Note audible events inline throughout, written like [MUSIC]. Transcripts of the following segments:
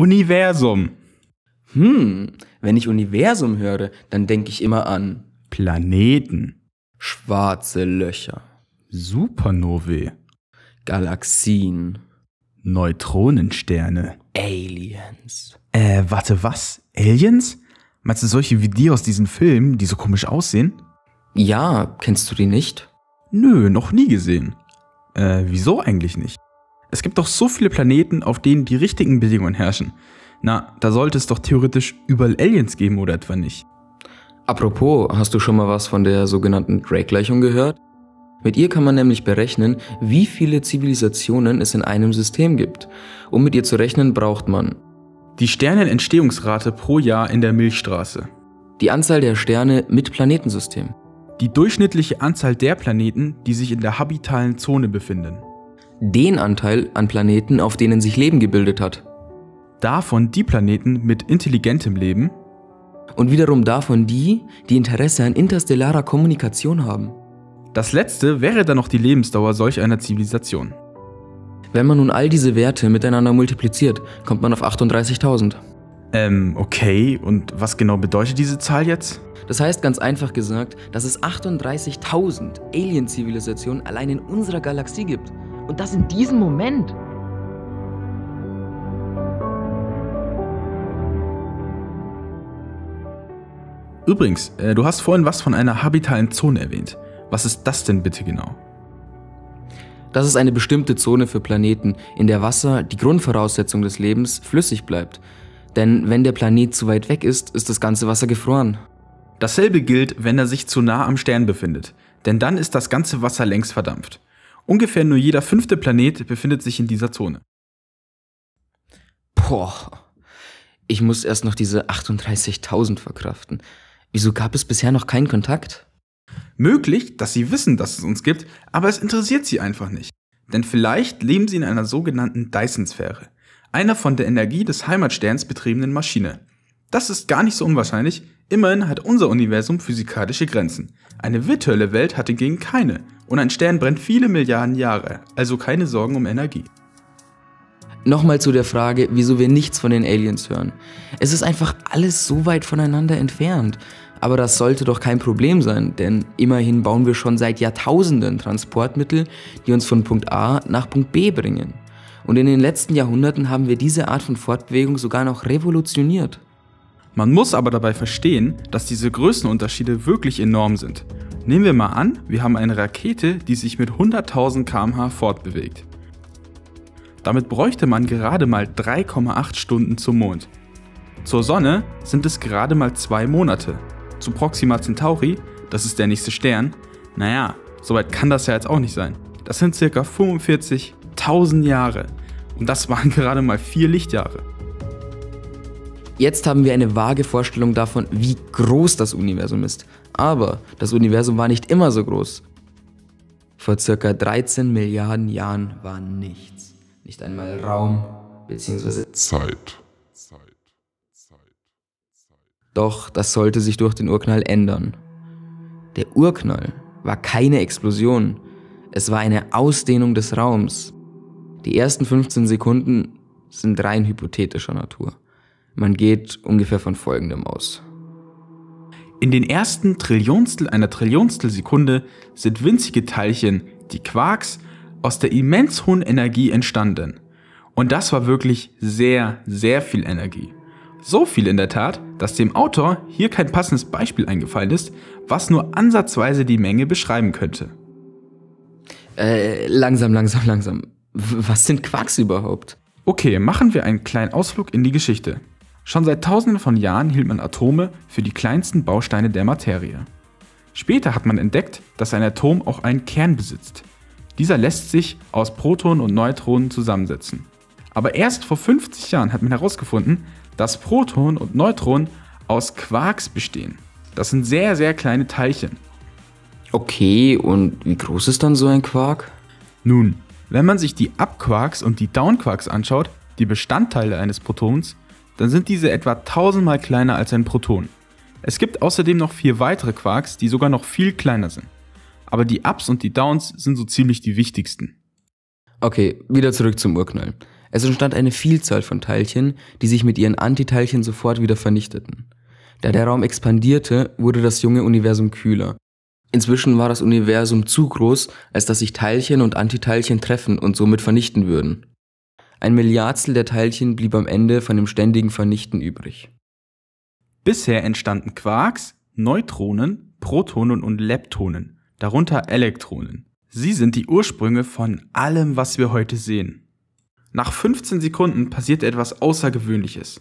Universum. Hm, wenn ich Universum höre, dann denke ich immer an Planeten, schwarze Löcher, Supernovae, Galaxien, Neutronensterne, Aliens. Äh, warte, was? Aliens? Meinst du solche wie die aus diesen Filmen, die so komisch aussehen? Ja, kennst du die nicht? Nö, noch nie gesehen. Äh, wieso eigentlich nicht? Es gibt doch so viele Planeten, auf denen die richtigen Bedingungen herrschen. Na, da sollte es doch theoretisch überall Aliens geben, oder etwa nicht? Apropos, hast du schon mal was von der sogenannten Drake-Gleichung gehört? Mit ihr kann man nämlich berechnen, wie viele Zivilisationen es in einem System gibt. Um mit ihr zu rechnen, braucht man die Sternenentstehungsrate pro Jahr in der Milchstraße, die Anzahl der Sterne mit Planetensystem, die durchschnittliche Anzahl der Planeten, die sich in der habitalen Zone befinden, den Anteil an Planeten, auf denen sich Leben gebildet hat. Davon die Planeten mit intelligentem Leben und wiederum davon die, die Interesse an interstellarer Kommunikation haben. Das letzte wäre dann noch die Lebensdauer solch einer Zivilisation. Wenn man nun all diese Werte miteinander multipliziert, kommt man auf 38.000. Ähm, okay, und was genau bedeutet diese Zahl jetzt? Das heißt ganz einfach gesagt, dass es 38.000 Alien-Zivilisationen allein in unserer Galaxie gibt. Und das in diesem Moment. Übrigens, äh, du hast vorhin was von einer habitalen Zone erwähnt. Was ist das denn bitte genau? Das ist eine bestimmte Zone für Planeten, in der Wasser, die Grundvoraussetzung des Lebens, flüssig bleibt. Denn wenn der Planet zu weit weg ist, ist das ganze Wasser gefroren. Dasselbe gilt, wenn er sich zu nah am Stern befindet, denn dann ist das ganze Wasser längst verdampft. Ungefähr nur jeder fünfte Planet befindet sich in dieser Zone. Boah, ich muss erst noch diese 38.000 verkraften. Wieso gab es bisher noch keinen Kontakt? Möglich, dass sie wissen, dass es uns gibt, aber es interessiert sie einfach nicht. Denn vielleicht leben sie in einer sogenannten Dyson-Sphäre, einer von der Energie des Heimatsterns betriebenen Maschine. Das ist gar nicht so unwahrscheinlich, immerhin hat unser Universum physikalische Grenzen. Eine virtuelle Welt hat hingegen keine und ein Stern brennt viele Milliarden Jahre, also keine Sorgen um Energie. Nochmal zu der Frage, wieso wir nichts von den Aliens hören. Es ist einfach alles so weit voneinander entfernt. Aber das sollte doch kein Problem sein, denn immerhin bauen wir schon seit Jahrtausenden Transportmittel, die uns von Punkt A nach Punkt B bringen. Und in den letzten Jahrhunderten haben wir diese Art von Fortbewegung sogar noch revolutioniert. Man muss aber dabei verstehen, dass diese Größenunterschiede wirklich enorm sind Nehmen wir mal an, wir haben eine Rakete, die sich mit 100.000 km/h fortbewegt. Damit bräuchte man gerade mal 3,8 Stunden zum Mond. Zur Sonne sind es gerade mal zwei Monate. Zu Proxima Centauri, das ist der nächste Stern, naja, so weit kann das ja jetzt auch nicht sein. Das sind circa 45.000 Jahre. Und das waren [LAUGHS] gerade mal vier Lichtjahre. Jetzt haben wir eine vage Vorstellung davon, wie groß das Universum ist. Aber das Universum war nicht immer so groß. Vor circa 13 Milliarden Jahren war nichts, nicht einmal Raum bzw. Zeit. Doch das sollte sich durch den Urknall ändern. Der Urknall war keine Explosion, es war eine Ausdehnung des Raums. Die ersten 15 Sekunden sind rein hypothetischer Natur. Man geht ungefähr von Folgendem aus. In den ersten Trillionstel einer Trillionstelsekunde sind winzige Teilchen, die Quarks, aus der immens hohen Energie entstanden. Und das war wirklich sehr, sehr viel Energie. So viel in der Tat, dass dem Autor hier kein passendes Beispiel eingefallen ist, was nur ansatzweise die Menge beschreiben könnte. Äh, langsam, langsam, langsam. Was sind Quarks überhaupt? Okay, machen wir einen kleinen Ausflug in die Geschichte. Schon seit tausenden von Jahren hielt man Atome für die kleinsten Bausteine der Materie. Später hat man entdeckt, dass ein Atom auch einen Kern besitzt. Dieser lässt sich aus Protonen und Neutronen zusammensetzen. Aber erst vor 50 Jahren hat man herausgefunden, dass Protonen und Neutronen aus Quarks bestehen. Das sind sehr, sehr kleine Teilchen. Okay, und wie groß ist dann so ein Quark? Nun, wenn man sich die Upquarks und die Downquarks anschaut, die Bestandteile eines Protons, dann sind diese etwa tausendmal kleiner als ein Proton. Es gibt außerdem noch vier weitere Quarks, die sogar noch viel kleiner sind. Aber die Ups und die Downs sind so ziemlich die wichtigsten. Okay, wieder zurück zum Urknall. Es entstand eine Vielzahl von Teilchen, die sich mit ihren Antiteilchen sofort wieder vernichteten. Da der Raum expandierte, wurde das junge Universum kühler. Inzwischen war das Universum zu groß, als dass sich Teilchen und Antiteilchen treffen und somit vernichten würden. Ein Milliardstel der Teilchen blieb am Ende von dem ständigen Vernichten übrig. Bisher entstanden Quarks, Neutronen, Protonen und Leptonen, darunter Elektronen. Sie sind die Ursprünge von allem, was wir heute sehen. Nach 15 Sekunden passierte etwas Außergewöhnliches.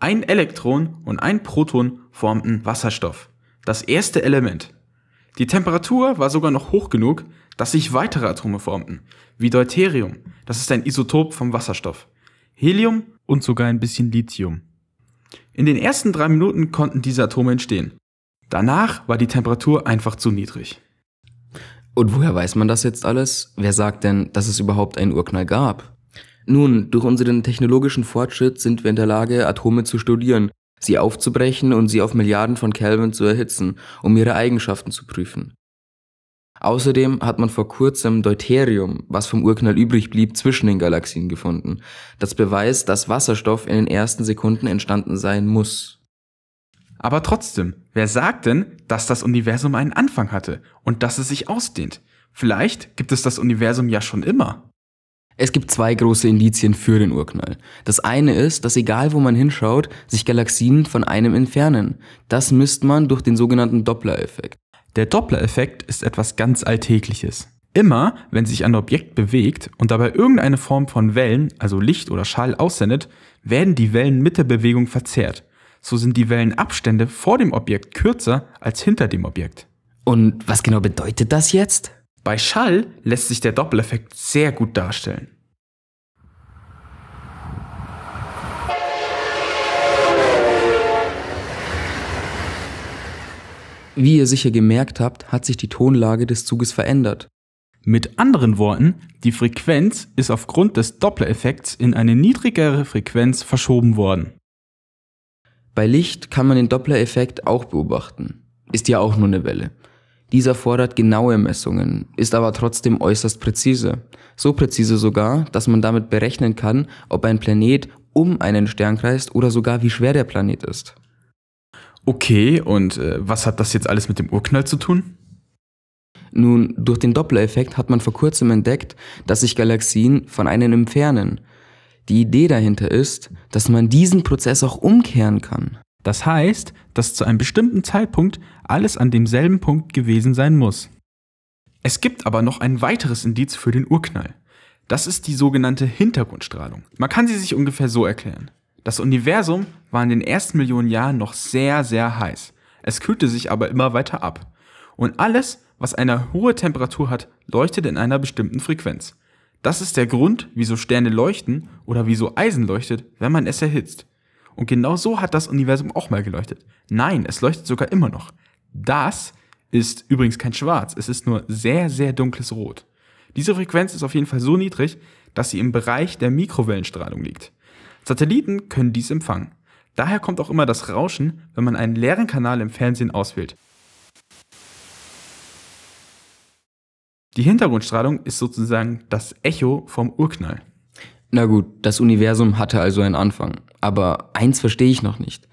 Ein Elektron und ein Proton formten Wasserstoff, das erste Element. Die Temperatur war sogar noch hoch genug, dass sich weitere Atome formten, wie Deuterium, das ist ein Isotop vom Wasserstoff, Helium und sogar ein bisschen Lithium. In den ersten drei Minuten konnten diese Atome entstehen. Danach war die Temperatur einfach zu niedrig. Und woher weiß man das jetzt alles? Wer sagt denn, dass es überhaupt einen Urknall gab? Nun, durch unseren technologischen Fortschritt sind wir in der Lage, Atome zu studieren, sie aufzubrechen und sie auf Milliarden von Kelvin zu erhitzen, um ihre Eigenschaften zu prüfen. Außerdem hat man vor kurzem Deuterium, was vom Urknall übrig blieb, zwischen den Galaxien gefunden. Das beweist, dass Wasserstoff in den ersten Sekunden entstanden sein muss. Aber trotzdem, wer sagt denn, dass das Universum einen Anfang hatte und dass es sich ausdehnt? Vielleicht gibt es das Universum ja schon immer. Es gibt zwei große Indizien für den Urknall. Das eine ist, dass egal wo man hinschaut, sich Galaxien von einem entfernen. Das misst man durch den sogenannten Doppler-Effekt. Der Doppler-Effekt ist etwas ganz Alltägliches. Immer, wenn sich ein Objekt bewegt und dabei irgendeine Form von Wellen, also Licht oder Schall, aussendet, werden die Wellen mit der Bewegung verzerrt. So sind die Wellenabstände vor dem Objekt kürzer als hinter dem Objekt. Und was genau bedeutet das jetzt? Bei Schall lässt sich der Doppeleffekt sehr gut darstellen. Wie ihr sicher gemerkt habt, hat sich die Tonlage des Zuges verändert. Mit anderen Worten, die Frequenz ist aufgrund des Doppler-Effekts in eine niedrigere Frequenz verschoben worden. Bei Licht kann man den Doppler-Effekt auch beobachten. Ist ja auch nur eine Welle. Dieser fordert genaue Messungen, ist aber trotzdem äußerst präzise. So präzise sogar, dass man damit berechnen kann, ob ein Planet um einen Stern kreist oder sogar wie schwer der Planet ist. Okay, und äh, was hat das jetzt alles mit dem Urknall zu tun? Nun, durch den Doppler-Effekt hat man vor kurzem entdeckt, dass sich Galaxien von einem entfernen. Die Idee dahinter ist, dass man diesen Prozess auch umkehren kann. Das heißt, dass zu einem bestimmten Zeitpunkt alles an demselben Punkt gewesen sein muss. Es gibt aber noch ein weiteres Indiz für den Urknall. Das ist die sogenannte Hintergrundstrahlung. Man kann sie sich ungefähr so erklären. Das Universum war in den ersten Millionen Jahren noch sehr, sehr heiß. Es kühlte sich aber immer weiter ab. Und alles, was eine hohe Temperatur hat, leuchtet in einer bestimmten Frequenz. Das ist der Grund, wieso Sterne leuchten oder wieso Eisen leuchtet, wenn man es erhitzt. Und genau so hat das Universum auch mal geleuchtet. Nein, es leuchtet sogar immer noch. Das ist übrigens kein Schwarz, es ist nur sehr, sehr dunkles Rot. Diese Frequenz ist auf jeden Fall so niedrig, dass sie im Bereich der Mikrowellenstrahlung liegt. Satelliten können dies empfangen. Daher kommt auch immer das Rauschen, wenn man einen leeren Kanal im Fernsehen auswählt. Die Hintergrundstrahlung ist sozusagen das Echo vom Urknall. Na gut, das Universum hatte also einen Anfang. Aber eins verstehe ich noch nicht.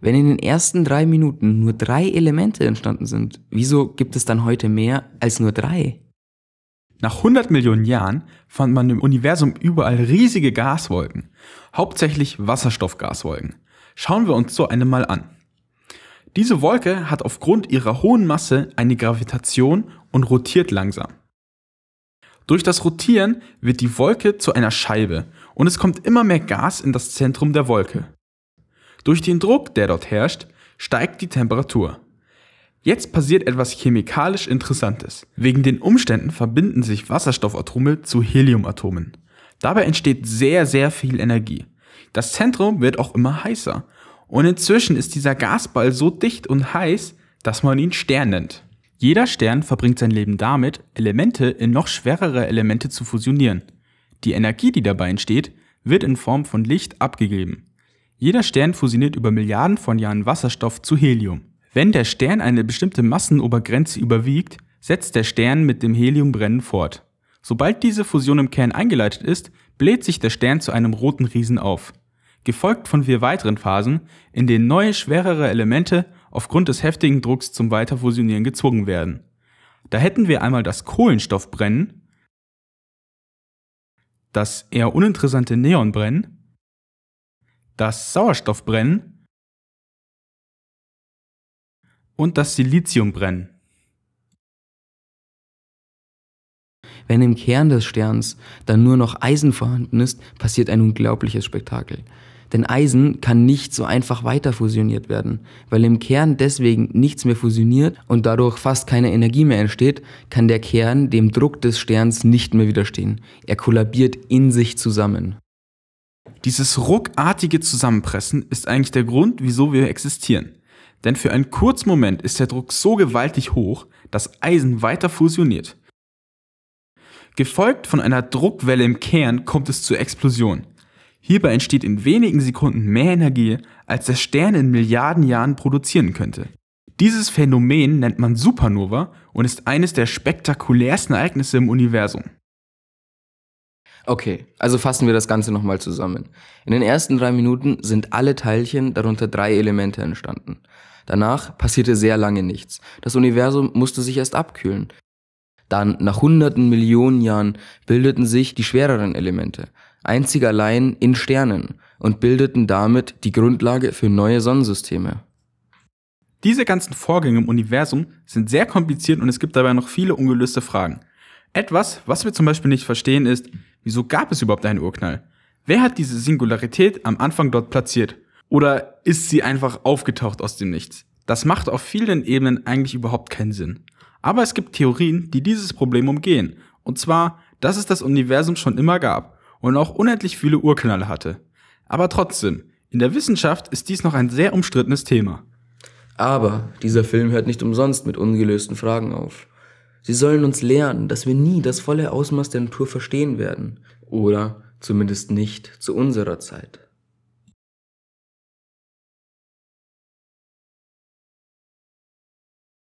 Wenn in den ersten drei Minuten nur drei Elemente entstanden sind, wieso gibt es dann heute mehr als nur drei? Nach 100 Millionen Jahren fand man im Universum überall riesige Gaswolken, hauptsächlich Wasserstoffgaswolken. Schauen wir uns so eine mal an. Diese Wolke hat aufgrund ihrer hohen Masse eine Gravitation und rotiert langsam. Durch das Rotieren wird die Wolke zu einer Scheibe und es kommt immer mehr Gas in das Zentrum der Wolke. Durch den Druck, der dort herrscht, steigt die Temperatur. Jetzt passiert etwas chemikalisch Interessantes. Wegen den Umständen verbinden sich Wasserstoffatome zu Heliumatomen. Dabei entsteht sehr, sehr viel Energie. Das Zentrum wird auch immer heißer. Und inzwischen ist dieser Gasball so dicht und heiß, dass man ihn Stern nennt. Jeder Stern verbringt sein Leben damit, Elemente in noch schwerere Elemente zu fusionieren. Die Energie, die dabei entsteht, wird in Form von Licht abgegeben. Jeder Stern fusioniert über Milliarden von Jahren Wasserstoff zu Helium. Wenn der Stern eine bestimmte Massenobergrenze überwiegt, setzt der Stern mit dem Heliumbrennen fort. Sobald diese Fusion im Kern eingeleitet ist, bläht sich der Stern zu einem roten Riesen auf, gefolgt von vier weiteren Phasen, in denen neue schwerere Elemente aufgrund des heftigen Drucks zum Weiterfusionieren gezwungen werden. Da hätten wir einmal das Kohlenstoffbrennen, das eher uninteressante Neonbrennen, das Sauerstoffbrennen und das Silizium brennen. Wenn im Kern des Sterns dann nur noch Eisen vorhanden ist, passiert ein unglaubliches Spektakel. Denn Eisen kann nicht so einfach weiter fusioniert werden. Weil im Kern deswegen nichts mehr fusioniert und dadurch fast keine Energie mehr entsteht, kann der Kern dem Druck des Sterns nicht mehr widerstehen. Er kollabiert in sich zusammen. Dieses ruckartige Zusammenpressen ist eigentlich der Grund, wieso wir existieren. Denn für einen kurzen Moment ist der Druck so gewaltig hoch, dass Eisen weiter fusioniert. Gefolgt von einer Druckwelle im Kern kommt es zur Explosion. Hierbei entsteht in wenigen Sekunden mehr Energie, als der Stern in Milliarden Jahren produzieren könnte. Dieses Phänomen nennt man Supernova und ist eines der spektakulärsten Ereignisse im Universum. Okay, also fassen wir das Ganze nochmal zusammen. In den ersten drei Minuten sind alle Teilchen, darunter drei Elemente, entstanden. Danach passierte sehr lange nichts. Das Universum musste sich erst abkühlen. Dann, nach hunderten Millionen Jahren, bildeten sich die schwereren Elemente, einzig allein in Sternen, und bildeten damit die Grundlage für neue Sonnensysteme. Diese ganzen Vorgänge im Universum sind sehr kompliziert und es gibt dabei noch viele ungelöste Fragen. Etwas, was wir zum Beispiel nicht verstehen, ist, wieso gab es überhaupt einen Urknall? Wer hat diese Singularität am Anfang dort platziert? Oder ist sie einfach aufgetaucht aus dem Nichts? Das macht auf vielen Ebenen eigentlich überhaupt keinen Sinn. Aber es gibt Theorien, die dieses Problem umgehen. Und zwar, dass es das Universum schon immer gab und auch unendlich viele Urknalle hatte. Aber trotzdem, in der Wissenschaft ist dies noch ein sehr umstrittenes Thema. Aber dieser Film hört nicht umsonst mit ungelösten Fragen auf. Sie sollen uns lernen, dass wir nie das volle Ausmaß der Natur verstehen werden. Oder zumindest nicht zu unserer Zeit.